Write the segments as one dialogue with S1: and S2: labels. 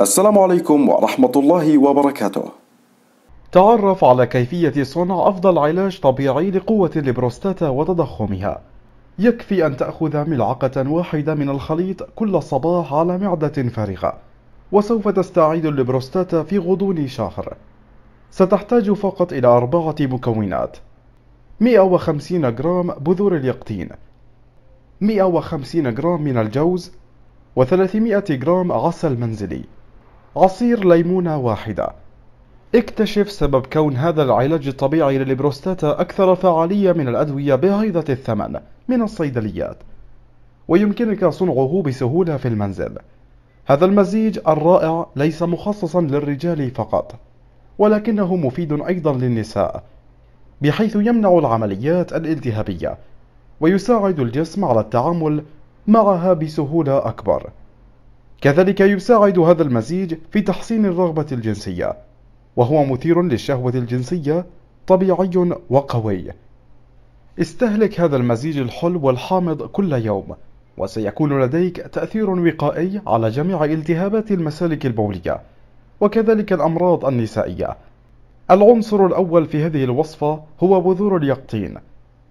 S1: السلام عليكم ورحمة الله وبركاته تعرف على كيفية صنع أفضل علاج طبيعي لقوة البروستاتا وتضخمها يكفي أن تأخذ ملعقة واحدة من الخليط كل صباح على معدة فارغة وسوف تستعيد البروستاتا في غضون شهر ستحتاج فقط إلى أربعة مكونات 150 جرام بذور اليقطين 150 جرام من الجوز و300 جرام عسل منزلي عصير ليمونة واحدة اكتشف سبب كون هذا العلاج الطبيعي للبروستاتا أكثر فعالية من الأدوية بهيضة الثمن من الصيدليات ويمكنك صنعه بسهولة في المنزل هذا المزيج الرائع ليس مخصصا للرجال فقط ولكنه مفيد أيضا للنساء بحيث يمنع العمليات الالتهابية ويساعد الجسم على التعامل معها بسهولة أكبر كذلك يساعد هذا المزيج في تحسين الرغبة الجنسية وهو مثير للشهوة الجنسية طبيعي وقوي استهلك هذا المزيج الحلو والحامض كل يوم وسيكون لديك تأثير وقائي على جميع التهابات المسالك البولية وكذلك الأمراض النسائية العنصر الأول في هذه الوصفة هو بذور اليقطين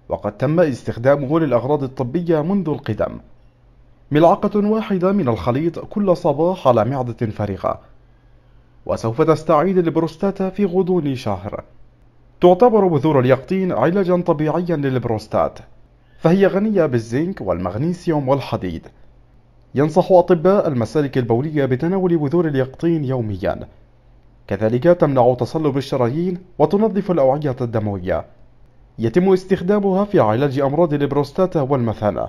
S1: وقد تم استخدامه للأغراض الطبية منذ القدم ملعقة واحدة من الخليط كل صباح على معدة فارغة وسوف تستعيد البروستاتا في غضون شهر تعتبر بذور اليقطين علاجا طبيعيا للبروستات فهي غنية بالزنك والمغنيسيوم والحديد ينصح أطباء المسالك البولية بتناول بذور اليقطين يوميا كذلك تمنع تصلب الشرايين وتنظف الأوعية الدموية يتم استخدامها في علاج أمراض البروستاتا والمثانة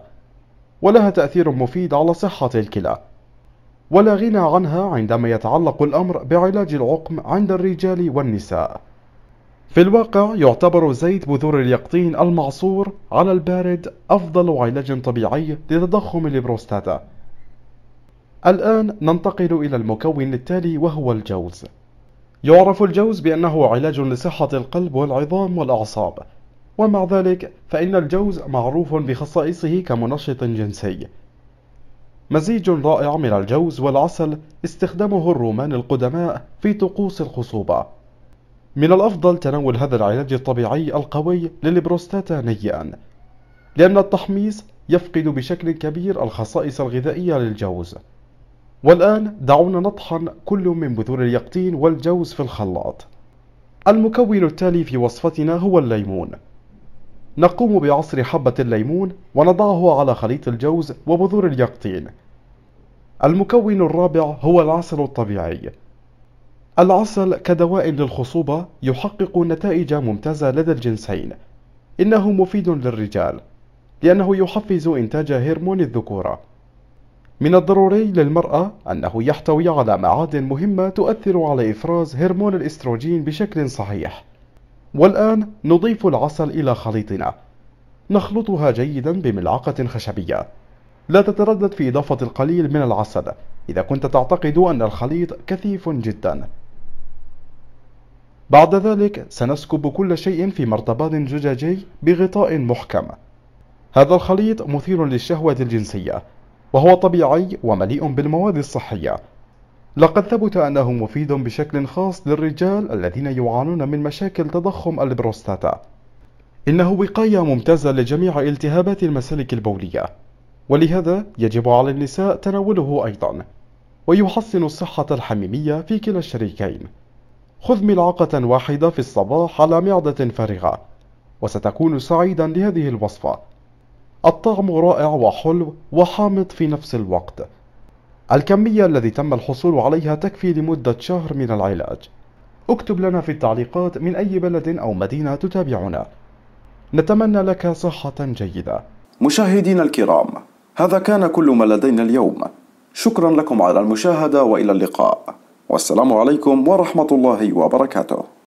S1: ولها تأثير مفيد على صحة الكلى ولا غنى عنها عندما يتعلق الأمر بعلاج العقم عند الرجال والنساء في الواقع يعتبر زيت بذور اليقطين المعصور على البارد أفضل علاج طبيعي لتضخم البروستاتا الآن ننتقل إلى المكون التالي وهو الجوز يعرف الجوز بأنه علاج لصحة القلب والعظام والأعصاب ومع ذلك فإن الجوز معروف بخصائصه كمنشط جنسي مزيج رائع من الجوز والعسل استخدمه الرومان القدماء في طقوس الخصوبة من الأفضل تناول هذا العلاج الطبيعي القوي للبروستاتا نيئا لأن التحميص يفقد بشكل كبير الخصائص الغذائية للجوز والآن دعونا نطحن كل من بذور اليقطين والجوز في الخلاط المكون التالي في وصفتنا هو الليمون نقوم بعصر حبة الليمون ونضعه على خليط الجوز وبذور اليقطين المكون الرابع هو العسل الطبيعي العسل كدواء للخصوبة يحقق نتائج ممتازة لدى الجنسين إنه مفيد للرجال لأنه يحفز إنتاج هرمون الذكورة من الضروري للمرأة أنه يحتوي على معادن مهمة تؤثر على إفراز هرمون الإستروجين بشكل صحيح والآن نضيف العسل إلى خليطنا نخلطها جيدا بملعقة خشبية لا تتردد في إضافة القليل من العسل إذا كنت تعتقد أن الخليط كثيف جدا بعد ذلك سنسكب كل شيء في مرطبان زجاجي بغطاء محكم هذا الخليط مثير للشهوة الجنسية وهو طبيعي ومليء بالمواد الصحية لقد ثبت أنه مفيد بشكل خاص للرجال الذين يعانون من مشاكل تضخم البروستاتا إنه وقاية ممتازة لجميع التهابات المسالك البولية ولهذا يجب على النساء تناوله أيضا ويحسن الصحة الحميمية في كلا الشريكين خذ ملعقة واحدة في الصباح على معدة فارغة وستكون سعيدا لهذه الوصفة الطعم رائع وحلو وحامض في نفس الوقت الكمية الذي تم الحصول عليها تكفي لمدة شهر من العلاج اكتب لنا في التعليقات من أي بلد أو مدينة تتابعنا نتمنى لك صحة جيدة مشاهدينا الكرام هذا كان كل ما لدينا اليوم شكرا لكم على المشاهدة وإلى اللقاء والسلام عليكم ورحمة الله وبركاته